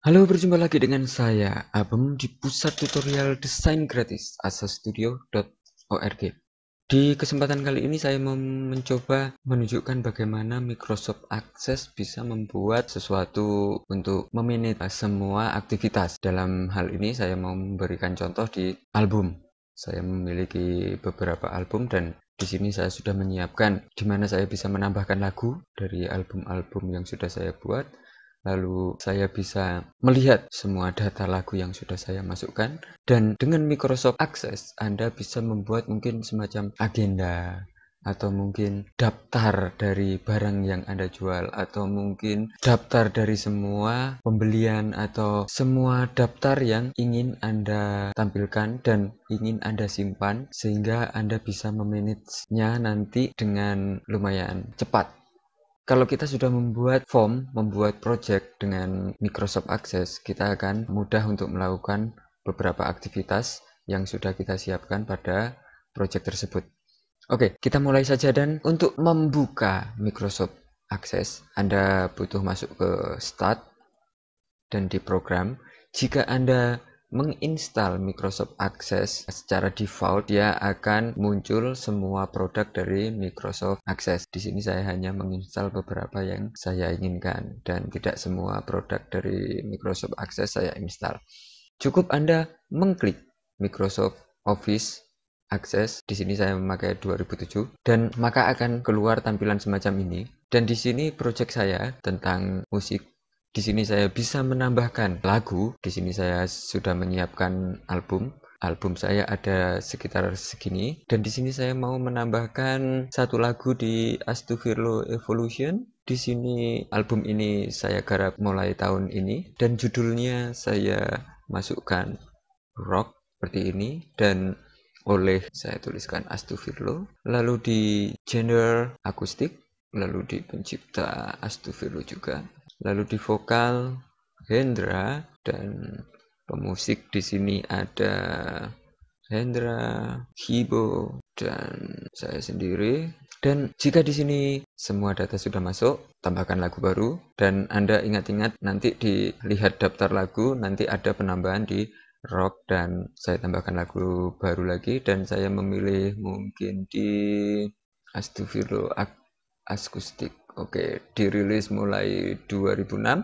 Halo, berjumpa lagi dengan saya, Abem, di pusat tutorial desain gratis asastudio.org. Di kesempatan kali ini saya mau mencoba menunjukkan bagaimana Microsoft Access bisa membuat sesuatu untuk meminit semua aktivitas. Dalam hal ini saya mau memberikan contoh di album. Saya memiliki beberapa album dan di sini saya sudah menyiapkan di mana saya bisa menambahkan lagu dari album-album yang sudah saya buat lalu saya bisa melihat semua data lagu yang sudah saya masukkan dan dengan Microsoft Access Anda bisa membuat mungkin semacam agenda atau mungkin daftar dari barang yang Anda jual atau mungkin daftar dari semua pembelian atau semua daftar yang ingin Anda tampilkan dan ingin Anda simpan sehingga Anda bisa memanage nanti dengan lumayan cepat kalau kita sudah membuat form, membuat project dengan Microsoft Access, kita akan mudah untuk melakukan beberapa aktivitas yang sudah kita siapkan pada project tersebut. Oke, kita mulai saja dan untuk membuka Microsoft Access, Anda butuh masuk ke Start dan di program. Jika Anda menginstal Microsoft Access secara default dia akan muncul semua produk dari Microsoft Access. Di sini saya hanya menginstal beberapa yang saya inginkan dan tidak semua produk dari Microsoft Access saya install. Cukup Anda mengklik Microsoft Office Access. Di sini saya memakai 2007 dan maka akan keluar tampilan semacam ini. Dan di sini project saya tentang musik di sini saya bisa menambahkan lagu. Di sini saya sudah menyiapkan album. Album saya ada sekitar segini dan di sini saya mau menambahkan satu lagu di Astuvirlo Evolution. Di sini album ini saya garap mulai tahun ini dan judulnya saya masukkan rock seperti ini dan oleh saya tuliskan Astuvirlo lalu di genre akustik lalu di pencipta Astuvirlo juga Lalu di vokal Hendra dan pemusik di sini ada Hendra, Hibo, dan saya sendiri. Dan jika di sini semua data sudah masuk, tambahkan lagu baru. Dan Anda ingat-ingat nanti dilihat daftar lagu, nanti ada penambahan di rock dan saya tambahkan lagu baru lagi. Dan saya memilih mungkin di Ak Akustik. Oke, dirilis mulai 2006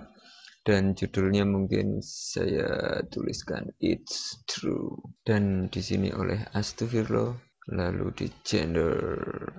dan judulnya mungkin saya tuliskan It's True dan di sini oleh Astuvirlo lalu di gender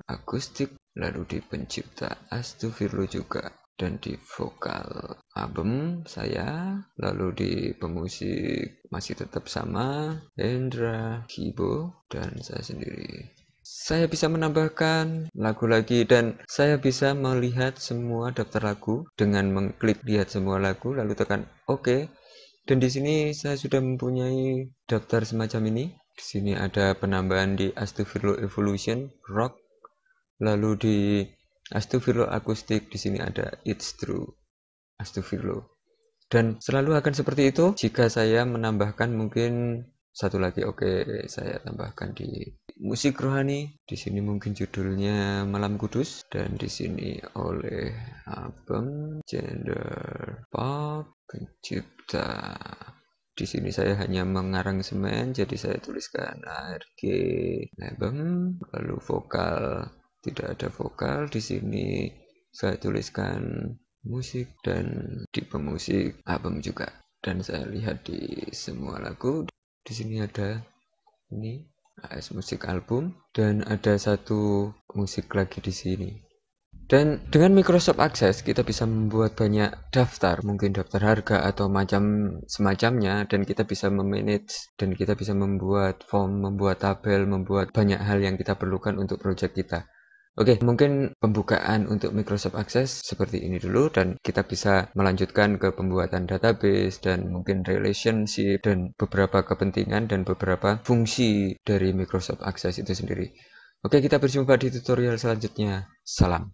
akustik lalu di pencipta Astuvirlo juga dan di vokal album saya lalu di pemusik masih tetap sama Hendra Kibo dan saya sendiri saya bisa menambahkan lagu lagi dan saya bisa melihat semua daftar lagu dengan mengklik lihat semua lagu lalu tekan OK. Dan di sini saya sudah mempunyai daftar semacam ini. Di sini ada penambahan di Astuvirlo Evolution Rock, lalu di Astuvirlo Acoustic di sini ada It's True Astuvirlo Dan selalu akan seperti itu jika saya menambahkan mungkin satu lagi oke okay, saya tambahkan di musik rohani di sini mungkin judulnya malam kudus dan di sini oleh album gender pop pencipta di sini saya hanya mengarang semen jadi saya tuliskan ARG album nah, lalu vokal tidak ada vokal di sini saya tuliskan musik dan di pemusik album juga dan saya lihat di semua lagu di sini ada ini AS musik album dan ada satu musik lagi di sini dan dengan Microsoft Access kita bisa membuat banyak daftar mungkin daftar harga atau macam semacamnya dan kita bisa memanage dan kita bisa membuat form membuat tabel membuat banyak hal yang kita perlukan untuk project kita Oke, okay, mungkin pembukaan untuk Microsoft Access seperti ini dulu dan kita bisa melanjutkan ke pembuatan database dan mungkin relationship dan beberapa kepentingan dan beberapa fungsi dari Microsoft Access itu sendiri. Oke, okay, kita berjumpa di tutorial selanjutnya. Salam.